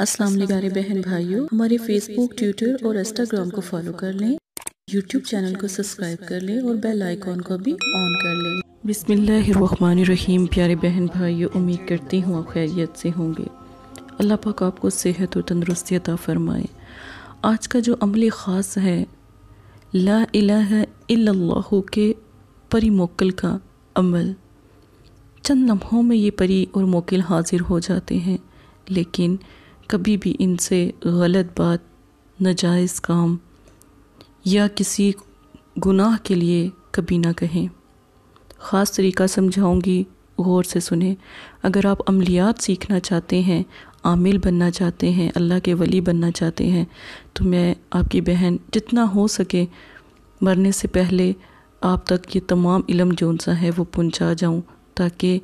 असलम प्यारे बहन भाइयों हमारे फेसबुक ट्विटर और इंस्टाग्राम को फॉलो कर लें यूट्यूब चैनल को सब्सक्राइब कर लें और बेल आइकॉन को भी ऑन कर लें रहीम प्यारे बहन भाइयों उम्मीद करती हूँ आप खैरियत से होंगे अल्लाह पाक आपको सेहत और तंदरुस्ती अता फरमाए आज का जो अमली ख़ास है ला इलाह के परी मोकल का अमल चंद लम्हों में ये परी और मोकिल हाजिर हो जाते हैं लेकिन कभी भी इनसे गलत बात नजायज़ काम या किसी गुनाह के लिए कभी ना कहें ख़ास तरीका समझाऊंगी गौर से सुने अगर आप अमलियात सीखना चाहते हैं आमिल बनना चाहते हैं अल्लाह के वली बनना चाहते हैं तो मैं आपकी बहन जितना हो सके मरने से पहले आप तक ये तमाम इलम जोनसा सा है वो पहुँचा जाऊँ ताकि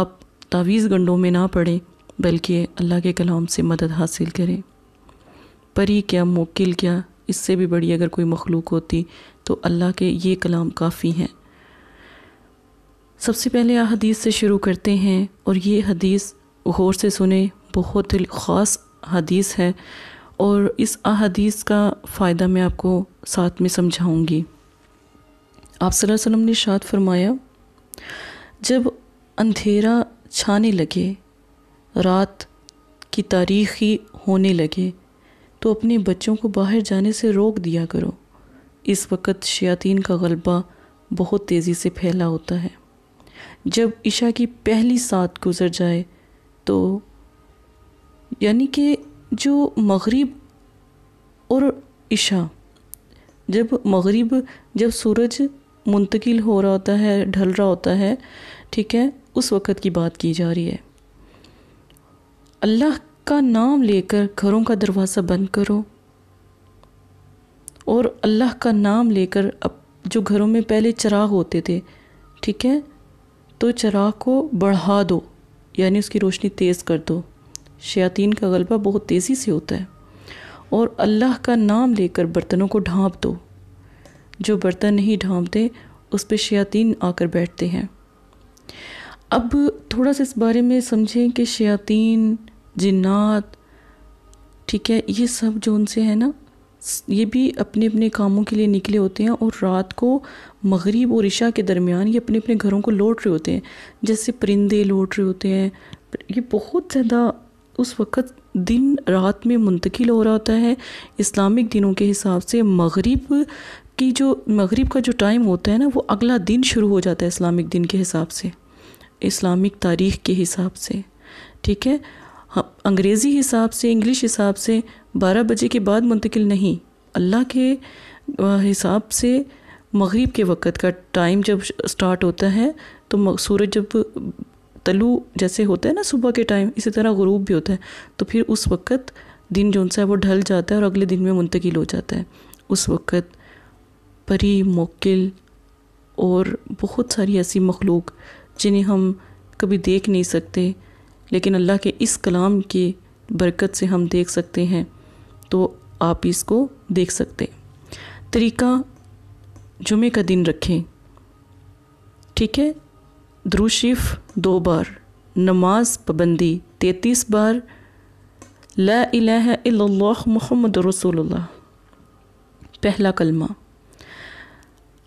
आप तावीज़ गंडों में ना पड़ें बल्कि अल्लाह के कलाम से मदद हासिल करें परी क्या मोकिल क्या इससे भी बड़ी अगर कोई मखलूक होती तो अल्लाह के ये कलाम काफ़ी हैं सबसे पहले हदीस से शुरू करते हैं और ये हदीस गौर से सुने बहुत ख़ास हदीस है और इस अदीस का फ़ायदा मैं आपको साथ में समझाऊंगी आप वसल्लम ने शाद फरमाया जब अंधेरा छाने लगे रात की तारीखी होने लगे तो अपने बच्चों को बाहर जाने से रोक दिया करो इस वक्त शयातीन का गलबा बहुत तेज़ी से फैला होता है जब ईशा की पहली सात गुज़र जाए तो यानी कि जो मगरिब और ईशा जब मगरिब जब सूरज मुंतकिल हो रहा होता है ढल रहा होता है ठीक है उस वक़्त की बात की जा रही है अल्लाह का नाम लेकर घरों का दरवाज़ा बंद करो और अल्लाह का नाम लेकर अब जो घरों में पहले चराग होते थे ठीक है तो चराग को बढ़ा दो यानी उसकी रोशनी तेज़ कर दो शयातीन का गलबा बहुत तेज़ी से होता है और अल्लाह का नाम लेकर बर्तनों को ढांप दो जो बर्तन नहीं ढांपते उस पर शयातीन आकर बैठते हैं अब थोड़ा सा इस बारे में समझें कि शयातीन जिन्नात ठीक है ये सब जो उनसे है ना ये भी अपने अपने कामों के लिए निकले होते हैं और रात को मगरिब और ईशा के दरमियान ये अपने अपने घरों को लौट रहे होते हैं जैसे परिंदे लौट रहे होते हैं ये बहुत ज़्यादा उस वक़्त दिन रात में मुंतकिल हो रहा होता है इस्लामिक दिनों के हिसाब से मगरिब की जो मगरिब का जो टाइम होता है ना वो अगला दिन शुरू हो जाता है इस्लामिक दिन के हिसाब से इस्लामिक तारीख के हिसाब से ठीक है हाँ, अंग्रेज़ी हिसाब से इंग्लिश हिसाब से बारह बजे के बाद मुंतकिल नहीं अल्लाह के हिसाब से मगरिब के वक़्त का टाइम जब स्टार्ट होता है तो सूरज जब तलु जैसे होता है ना सुबह के टाइम इसी तरह गरूब भी होता है तो फिर उस वक़्त दिन जो है वो ढल जाता है और अगले दिन में मुंतकिल हो जाता है उस वक़्त परी मोकिल और बहुत सारी ऐसी मखलूक जिन्हें हम कभी देख नहीं सकते लेकिन अल्लाह के इस कलाम की बरकत से हम देख सकते हैं तो आप इसको देख सकते तरीका जुमे का दिन रखें ठीक है द्रुशिफ दो बार नमाज पाबंदी तैतीस बार ला इलाह मोहम्मद रसूलुल्लाह पहला कलमा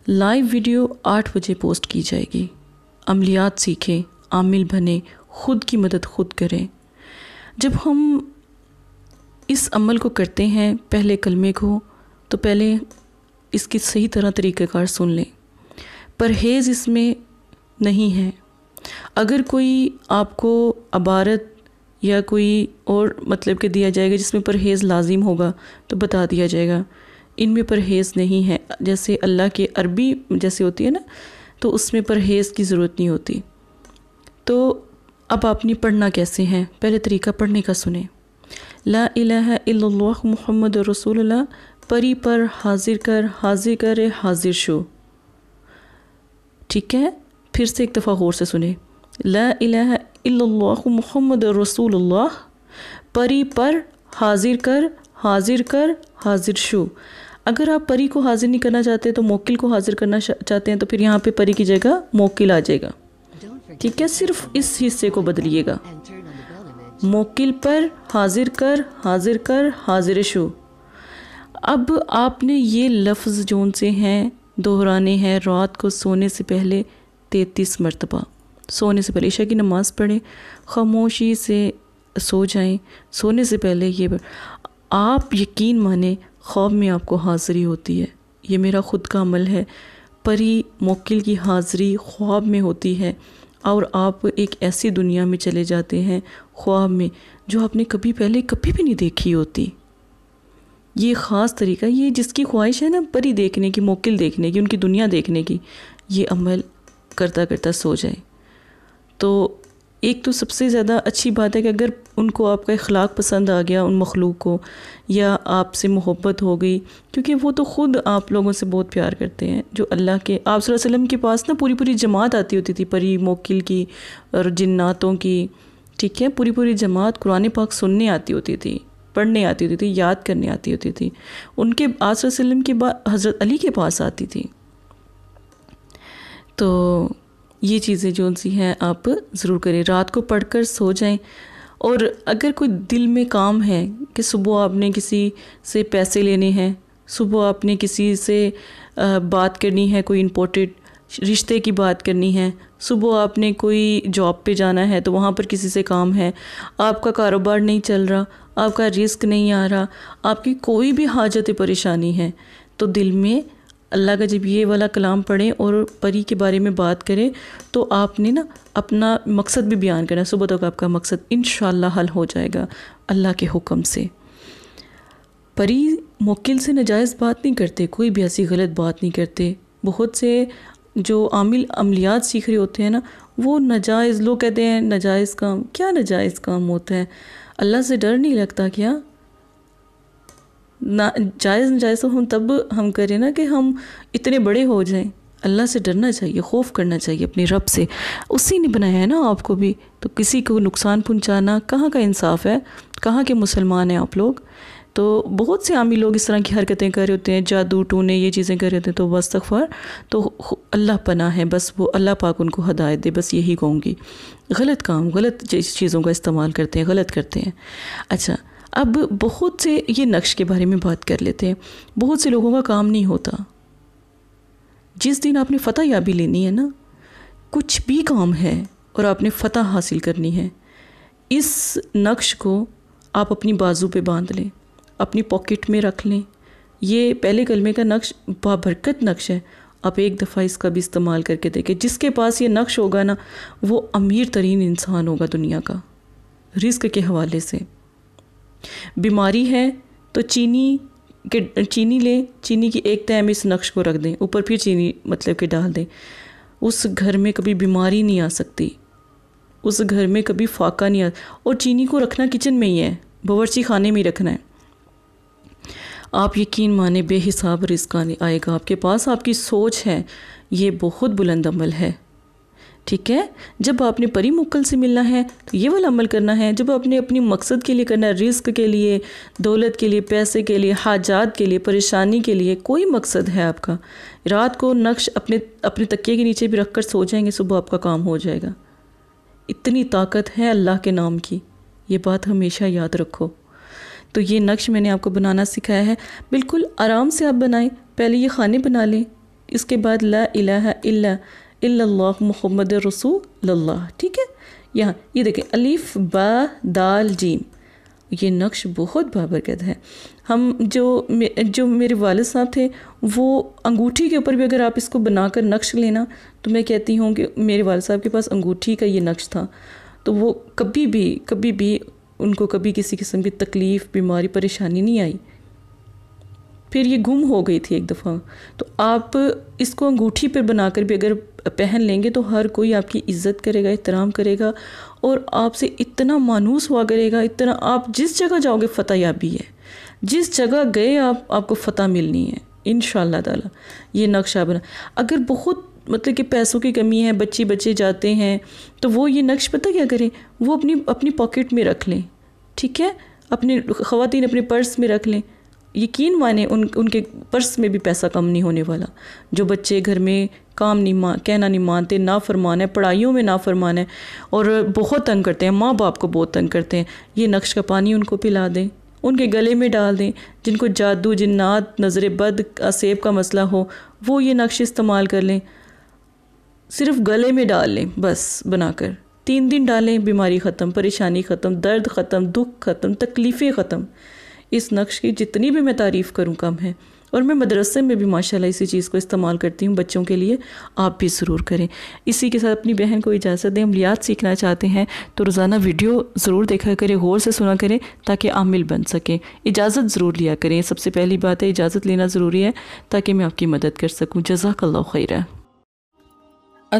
लाइव वीडियो आठ बजे पोस्ट की जाएगी अमलियात सीखें आमिल बने खुद की मदद खुद करें जब हम इस अमल को करते हैं पहले कलमे को तो पहले इसकी सही तरह तरीक़ाकार सुन लें परहेज़ इसमें नहीं है अगर कोई आपको अबारत या कोई और मतलब के दिया जाएगा जिसमें परहेज़ लाजिम होगा तो बता दिया जाएगा इनमें परहेज़ नहीं है जैसे अल्लाह के अरबी जैसे होती है ना तो उसमें परहेज़ की ज़रूरत नहीं होती तो अब आपने पढ़ना कैसे हैं पहले तरीका पढ़ने का सुने ला इला मोहम्मद रसूल परी पर हाजिर कर हाजिर कर हाजिर शो ठीक है फिर से एक दफ़ा गौर से सुने ला इला मोहम्मद रसूल परी पर हाजिर कर हाजिर कर हाजिर शो अगर आप परी को हाजिर नहीं करना चाहते तो मोकिल को हाजिर करना चाहते हैं तो फिर यहाँ पे परी की जगह मोकिल आ जाएगा ठीक है सिर्फ इस हिस्से को बदलिएगा मोकिल पर हाजिर कर हाजिर कर हाजिर शो अब आपने ये लफ्ज़ जोन से हैं दोहराने हैं रात को सोने से पहले तैतीस मरतबा सोने से पहले ईशा की नमाज़ पढ़ें खामोशी से सो जाएं सोने से पहले ये आप यकीन माने ख्वाब में आपको हाज़िरी होती है ये मेरा ख़ुद का अमल है परी मोकिल की हाजिरी ख्वाब में होती है और आप एक ऐसी दुनिया में चले जाते हैं ख्वाब में जो आपने कभी पहले कभी भी नहीं देखी होती ये ख़ास तरीका ये जिसकी ख्वाहिश है ना परी देखने की मोकिल देखने की उनकी दुनिया देखने की ये अमल करता करता सो जाए तो एक तो सबसे ज़्यादा अच्छी बात है कि अगर उनको आपका अखलाक पसंद आ गया उन मखलूक को या आपसे मोहब्बत हो गई क्योंकि वो तो ख़ुद आप लोगों से बहुत प्यार करते हैं जो अल्लाह के आप वसल्लम के पास ना पूरी पूरी जमात आती होती थी परी मोकिल की और जन्नातों की ठीक है पूरी पूरी जमात कुरान पाक सुनने आती होती थी पढ़ने आती होती थी याद करने आती होती थी उनके आस वसल्लम के बाद हज़रत अली के पास आती थी तो ये चीज़ें जो सी हैं आप ज़रूर करें रात को पढ़ कर सो जाएं और अगर कोई दिल में काम है कि सुबह आपने किसी से पैसे लेने हैं सुबह आपने किसी से बात करनी है कोई इम्पोर्टेंट रिश्ते की बात करनी है सुबह आपने कोई जॉब पे जाना है तो वहाँ पर किसी से काम है आपका कारोबार नहीं चल रहा आपका रिस्क नहीं आ रहा आपकी कोई भी हाजत परेशानी है तो दिल में अल्लाह का जब ये वाला कलाम पढ़ें और परी के बारे में बात करें तो आपने ना अपना मकसद भी बयान करना सुबह तक आपका मकसद इन हल हो जाएगा अल्लाह के हुक्म से परी मुकिल से नजायज़ बात नहीं करते कोई भी ऐसी गलत बात नहीं करते बहुत से जो आमिल अमलियात सीख रहे होते हैं ना वो नाजायज़ लोग कहते हैं नाजायज़ काम क्या नाजायज़ काम होता है अल्लाह से डर नहीं लगता क्या ना जायज़ जायज़ तो हम तब हम करें ना कि हम इतने बड़े हो जाएं अल्लाह से डरना चाहिए खौफ करना चाहिए अपने रब से उसी ने बनाया है ना आपको भी तो किसी को नुकसान पहुंचाना कहाँ का इंसाफ है कहाँ के मुसलमान हैं आप लोग तो बहुत से आमी लोग इस तरह की हरकतें कर रहे होते हैं जादू टूने ये चीज़ें कर रहे होते हैं तो बस तकफर तो अल्लाह पना है बस वो अल्लाह पाक उनको हदायत दे बस यही कहूँगी गलत काम गलत चीज़ों का इस्तेमाल करते हैं गलत करते हैं अच्छा अब बहुत से ये नक्श के बारे में बात कर लेते हैं बहुत से लोगों का काम नहीं होता जिस दिन आपने फ़तह याबी लेनी है ना कुछ भी काम है और आपने फ़तह हासिल करनी है इस नक्श को आप अपनी बाजू पे बांध लें अपनी पॉकेट में रख लें ये पहले कलमे का नक्श बाबरकत नक्श है आप एक दफ़ा इसका भी इस्तेमाल करके देखें जिसके पास ये नक्श होगा ना वो अमीर तरीन इंसान होगा दुनिया का रिस्क के हवाले से बीमारी है तो चीनी के चीनी लें चीनी की एक तय में इस नक्श को रख दें ऊपर फिर चीनी मतलब कि डाल दें उस घर में कभी बीमारी नहीं आ सकती उस घर में कभी फाका नहीं आ और चीनी को रखना किचन में ही है बावरची खाने में ही रखना है आप यकीन माने बेहिसाब रिस्क आएगा आपके पास आपकी सोच है ये बहुत बुलंद अमल है ठीक है जब आपने परी मुक्कल से मिलना है तो ये वाला अमल करना है जब आपने अपनी मकसद के लिए करना है रिस्क के लिए दौलत के लिए पैसे के लिए हाजात के लिए परेशानी के लिए कोई मकसद है आपका रात को नक्श अपने अपने तकिए के नीचे भी रख कर सो जाएंगे सुबह आपका काम हो जाएगा इतनी ताकत है अल्लाह के नाम की ये बात हमेशा याद रखो तो ये नक्श मैंने आपको बनाना सिखाया है बिल्कुल आराम से आप बनाएं पहले ये खाने बना लें इसके बाद ला इला अल्लाह मोहम्मद रसूल अल्लाह ठीक है यहाँ ये देखें अलीफ बा दाल जीम ये नक्श बहुत बाबरकत है हम जो मे, जो मेरे वालद साहब थे वो अंगूठी के ऊपर भी अगर आप इसको बनाकर नक्श लेना तो मैं कहती हूँ कि मेरे वालद साहब के पास अंगूठी का ये नक्श था तो वो कभी भी कभी भी उनको कभी किसी किस्म की तकलीफ़ बीमारी परेशानी नहीं आई फिर ये गुम हो गई थी एक दफ़ा तो आप इसको अंगूठी पर बनाकर भी अगर पहन लेंगे तो हर कोई आपकी इज़्ज़त करेगा एहतराम करेगा और आपसे इतना मानूस हुआ करेगा इतना आप जिस जगह जाओगे फ़तेह याबी है जिस जगह गए आप आपको फ़तह मिलनी है इन ताला ये नक्शा बना अगर बहुत मतलब कि पैसों की कमी है बच्चे बच्चे जाते हैं तो वो ये नक्श पता क्या करें वो अपनी अपनी पॉकेट में रख लें ठीक है अपने ख़वान अपने पर्स में रख लें यकीन माने उन उनके पर्स में भी पैसा कम नहीं होने वाला जो बच्चे घर में काम नहीं मान कहना नहीं मानते ना फरमान है पढ़ाइयों में ना फरमान है और बहुत तंग करते हैं माँ बाप को बहुत तंग करते हैं ये नक्श का पानी उनको पिला दें उनके गले में डाल दें जिनको जादू जिन्नात नज़र बद असेब का मसला हो वो ये नक्श इस्तेमाल कर लें सिर्फ गले में डाल लें बस बनाकर तीन दिन डालें बीमारी ख़त्म परेशानी ख़त्म दर्द ख़त्म दुख ख़त्म तकलीफ़ें ख़त्म इस नक्श की जितनी भी मैं तारीफ़ करूँ कम है और मैं मदरसे में भी माशाल्लाह इसी चीज़ को इस्तेमाल करती हूँ बच्चों के लिए आप भी ज़रूर करें इसी के साथ अपनी बहन को इजाज़त दें अमलियात सीखना चाहते हैं तो रोज़ाना वीडियो ज़रूर देखा करें गौर से सुना करें ताकि आमिल बन सकें इजाज़त ज़रूर लिया करें सबसे पहली बात है इजाज़त लेना ज़रूरी है ताकि मैं आपकी मदद कर सकूँ जजाक खैर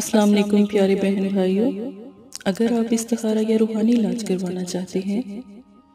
असलम प्यारे बहन भाइयों अगर आप इस या रूहानी इलाज करवाना चाहते हैं